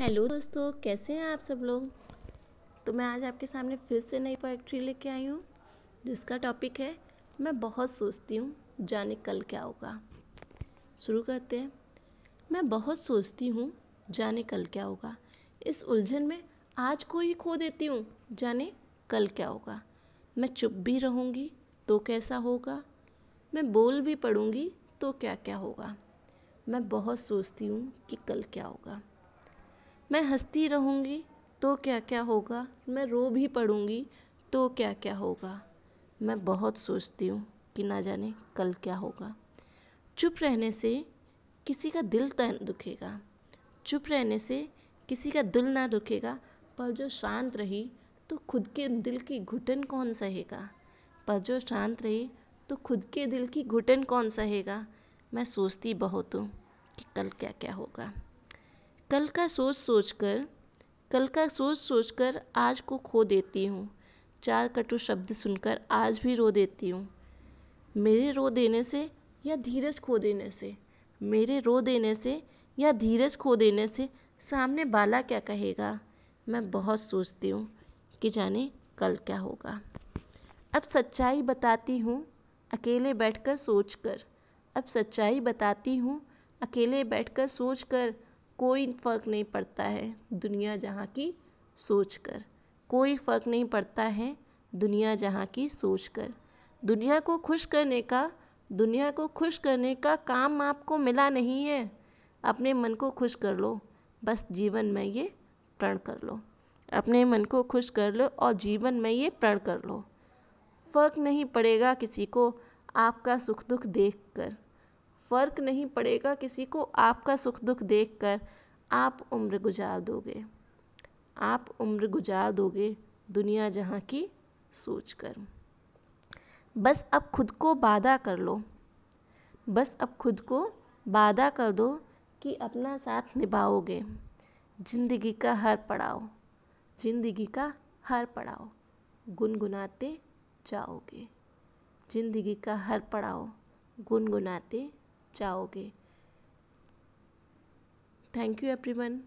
hello दोस्तों कैसे हैं आप सब लोग तो मैं आज आपके सामने फिर से नई पोइट्री लेके आई हूँ जिसका टॉपिक है मैं बहुत सोचती हूँ जाने कल क्या होगा शुरू करते हैं मैं बहुत सोचती हूँ जाने कल क्या होगा इस उलझन में आज को ही खो देती हूँ जाने कल क्या होगा मैं चुप भी रहूँगी तो कैसा होगा मैं बोल भी पड़ूँगी तो क्या क्या होगा मैं बहुत सोचती हूँ कि कल क्या होगा मैं हँसती रहूँगी तो क्या क्या होगा मैं रो भी पड़ूँगी तो क्या क्या होगा मैं बहुत सोचती हूँ कि ना जाने कल क्या होगा चुप रहने से किसी का दिल तो दुखेगा चुप रहने से किसी का दिल ना दुखेगा पर जो शांत रही तो खुद के दिल की घुटन कौन सहेगा पर जो शांत रही तो खुद के दिल की घुटन कौन सहेगा मैं सोचती बहुत हूँ कि कल क्या क्या होगा कल का सोच सोच कर कल का सोच सोच कर आज को खो देती हूँ चार कटु शब्द सुनकर आज भी रो देती हूँ मेरे रो देने से या धीरज खो देने से मेरे रो देने से या धीरज खो देने से सामने बाला क्या कहेगा मैं बहुत सोचती हूँ कि जाने कल क्या होगा अब सच्चाई बताती हूँ अकेले बैठकर सोचकर अब सच्चाई बताती हूँ अकेले बैठकर सोचकर कोई फ़र्क नहीं पड़ता है दुनिया जहाँ की सोच कर कोई फ़र्क नहीं पड़ता है दुनिया जहाँ की सोच कर दुनिया को खुश करने का दुनिया को खुश करने का काम आपको मिला नहीं है अपने मन को खुश कर लो बस जीवन में ये प्रण कर लो अपने मन को खुश कर लो और जीवन में ये प्रण कर लो फर्क नहीं पड़ेगा किसी को आपका सुख दुख देख कर फ़र्क नहीं पड़ेगा किसी को आपका सुख दुख देख कर आप उम्र गुजार दोगे आप उम्र गुजार दोगे दुनिया जहाँ की सोच कर बस अब खुद को वादा कर लो बस अब खुद को वादा कर दो कि अपना साथ निभाओगे जिंदगी का हर पड़ाव जिंदगी का हर पड़ाव गुनगुनाते जाओगे जिंदगी का हर पड़ाव गुनगुनाते जाओगे थैंक यू एवरीवन